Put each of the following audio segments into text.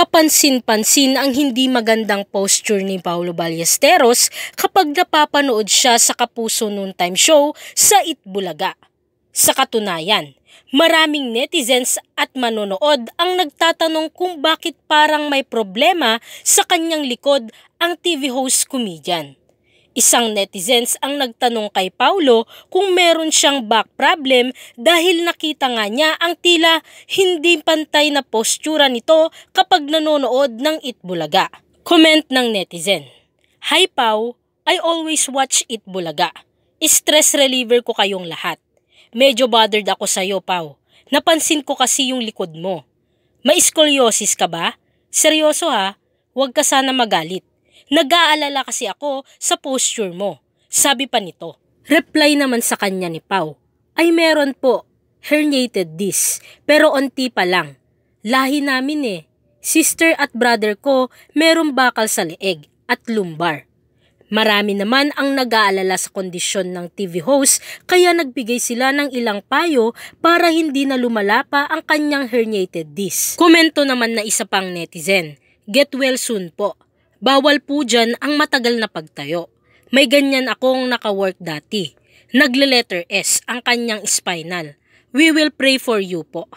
kapansin-pansin ang hindi magandang posture ni Paolo Ballesteros kapag napapanood siya sa Kapuso Noontime Show sa Itbulaga. Sa katunayan, maraming netizens at manonood ang nagtatanong kung bakit parang may problema sa kanyang likod ang TV host comedian. Isang netizens ang nagtanong kay Paulo kung meron siyang back problem dahil nakita nga niya ang tila hindi pantay na postura nito kapag nanonood ng Itbulaga. Comment ng netizen. Hi Pau, I always watch Itbulaga. Stress reliever ko kayong lahat. Medyo bothered ako sa'yo, Pau. Napansin ko kasi yung likod mo. May scoliosis ka ba? Seryoso ha, huwag ka sana magalit. Nag-aalala kasi ako sa posture mo. Sabi pa nito. Reply naman sa kanya ni Pau. Ay meron po. Herniated disc. Pero onti pa lang. Lahi namin eh. Sister at brother ko meron bakal sa leeg at lumbar. Marami naman ang nag-aalala sa kondisyon ng TV host kaya nagbigay sila ng ilang payo para hindi na lumala pa ang kanyang herniated disc. Komento naman na isa pang netizen, get well soon po. Bawal po dyan ang matagal na pagtayo. May ganyan akong naka-work dati. Nagle-letter S ang kanyang spinal. We will pray for you po.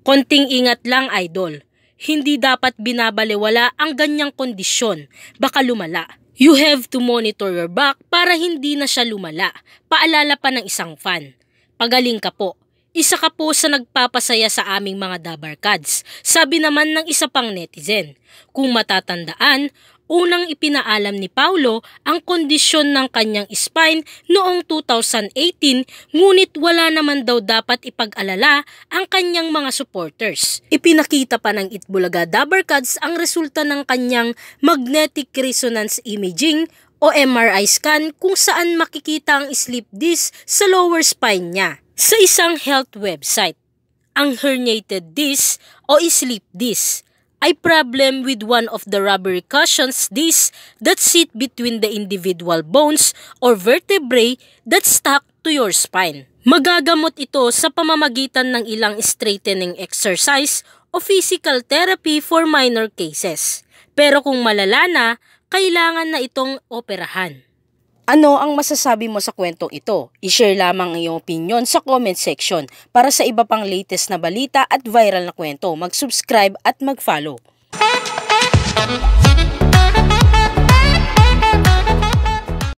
Konting ingat lang, idol. Hindi dapat binabalewala ang ganyang kondisyon. Baka lumala. You have to monitor your back para hindi na siya lumala. Paalala pa ng isang fan. Pagaling ka po. Isa ka po sa nagpapasaya sa aming mga dabarkads, sabi naman ng isa pang netizen. Kung matatandaan, unang ipinaalam ni Paulo ang kondisyon ng kanyang spine noong 2018 ngunit wala naman daw dapat ipag-alala ang kanyang mga supporters. Ipinakita pa ng Itbulaga Dabarkads ang resulta ng kanyang magnetic resonance imaging o MRI scan kung saan makikita ang sleep disc sa lower spine niya sa isang health website. Ang herniated disc o sleep disc ay problem with one of the rubber cushions disc that sit between the individual bones or vertebrae that stuck to your spine. Magagamot ito sa pamamagitan ng ilang straightening exercise o physical therapy for minor cases. Pero kung malala na, kailangan na itong operahan. Ano ang masasabi mo sa kwentong ito? I-share lamang ang iyong opinion sa comment section. Para sa iba pang latest na balita at viral na kwento, mag-subscribe at mag-follow.